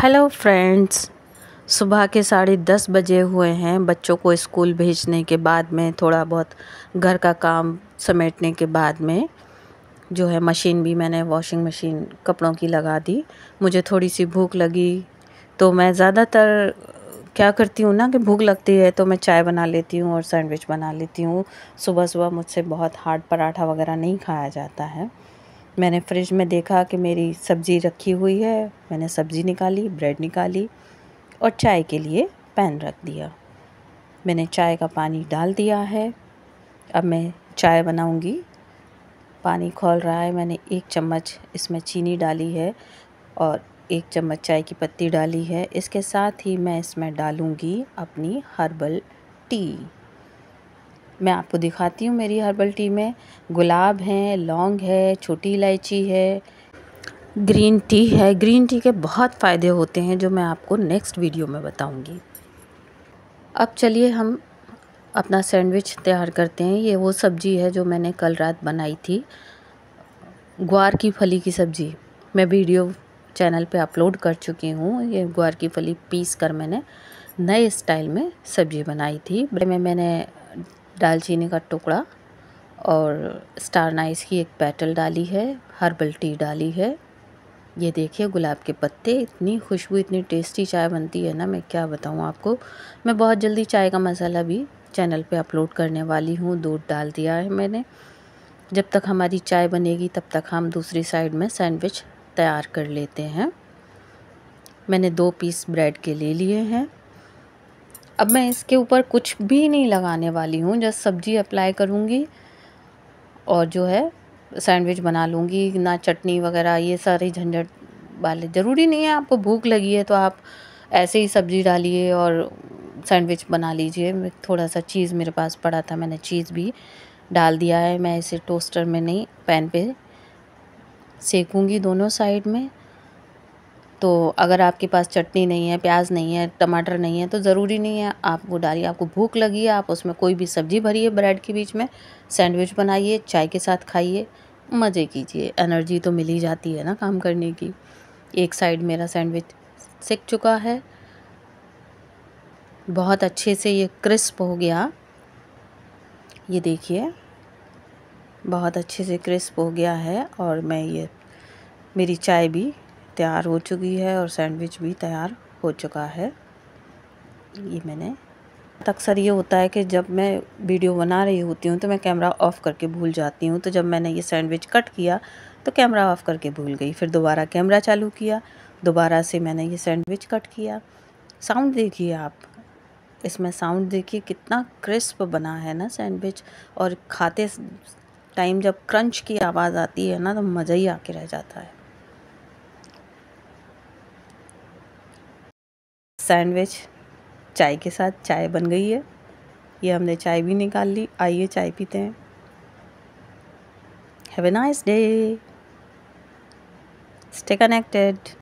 hello friends सुबह के साढ़े दस बजे हुए हैं बच्चों को स्कूल भेजने के बाद में थोड़ा बहुत घर का काम समेटने के बाद में जो है मशीन भी मैंने वॉशिंग मशीन कपड़ों की लगा दी मुझे थोड़ी सी भूख लगी तो मैं ज़्यादातर क्या करती हूँ ना कि भूख लगती है तो मैं चाय बना लेती हूँ और सैंडविच बना लेती हूँ सुबह सुबह मुझसे बहुत हार्ड पराठा वगैरह नहीं खाया जाता है मैंने फ्रिज में देखा कि मेरी सब्ज़ी रखी हुई है मैंने सब्ज़ी निकाली ब्रेड निकाली और चाय के लिए पैन रख दिया मैंने चाय का पानी डाल दिया है अब मैं चाय बनाऊंगी पानी खोल रहा है मैंने एक चम्मच इसमें चीनी डाली है और एक चम्मच चाय की पत्ती डाली है इसके साथ ही मैं इसमें डालूंगी अपनी हर्बल टी मैं आपको दिखाती हूँ मेरी हर्बल टी में गुलाब है लौंग है छोटी इलायची है ग्रीन टी है ग्रीन टी के बहुत फ़ायदे होते हैं जो मैं आपको नेक्स्ट वीडियो में बताऊँगी अब चलिए हम अपना सैंडविच तैयार करते हैं ये वो सब्ज़ी है जो मैंने कल रात बनाई थी ग्वार की फली की सब्ज़ी मैं वीडियो चैनल पे अपलोड कर चुकी हूँ ये ग्वार की फली पीस कर मैंने नए स्टाइल में सब्ज़ी बनाई थी में मैंने दालचीनी का टुकड़ा और स्टार नाइस की एक पेटल डाली है हर्बल टी डाली है ये देखिए गुलाब के पत्ते इतनी खुशबू इतनी टेस्टी चाय बनती है ना मैं क्या बताऊँ आपको मैं बहुत जल्दी चाय का मसाला भी चैनल पे अपलोड करने वाली हूँ दूध डाल दिया है मैंने जब तक हमारी चाय बनेगी तब तक हम दूसरी साइड में सैंडविच तैयार कर लेते हैं मैंने दो पीस ब्रेड के ले लिए हैं अब मैं इसके ऊपर कुछ भी नहीं लगाने वाली हूँ जस्ट सब्ज़ी अप्लाई करूँगी और जो है सैंडविच बना लूँगी ना चटनी वगैरह ये सारी झंझट वाले ज़रूरी नहीं है आपको भूख लगी है तो आप ऐसे ही सब्ज़ी डालिए और सैंडविच बना लीजिए थोड़ा सा चीज़ मेरे पास पड़ा था मैंने चीज़ भी डाल दिया है मैं इसे टोस्टर में नहीं पैन पे सेकूंगी दोनों साइड में तो अगर आपके पास चटनी नहीं है प्याज नहीं है टमाटर नहीं है तो ज़रूरी नहीं है आप वो डालिए आपको भूख लगी है आप उसमें कोई भी सब्ज़ी भरिए ब्रेड के बीच में सैंडविच बनाइए चाय के साथ खाइए मज़े कीजिए एनर्जी तो मिल ही जाती है ना काम करने की एक साइड मेरा सैंडविच सिक चुका है बहुत अच्छे से ये क्रिस्प हो गया ये देखिए बहुत अच्छे से क्रिस्प हो गया है और मैं ये मेरी चाय भी तैयार हो चुकी है और सैंडविच भी तैयार हो चुका है ये मैंने अक्सर ये होता है कि जब मैं वीडियो बना रही होती हूँ तो मैं कैमरा ऑफ़ करके भूल जाती हूँ तो जब मैंने ये सैंडविच कट किया तो कैमरा ऑफ़ करके भूल गई फिर दोबारा कैमरा चालू किया दोबारा से मैंने ये सैंडविच कट किया साउंड देखिए आप इसमें साउंड देखिए कितना क्रिस्प बना है ना सैंडविच और खाते टाइम जब क्रंच की आवाज़ आती है ना तो मज़ा ही आके रह जाता है सैंडविच चाय के साथ चाय बन गई है ये हमने चाय भी निकाल ली आइए चाय पीते हैं have a nice day stay connected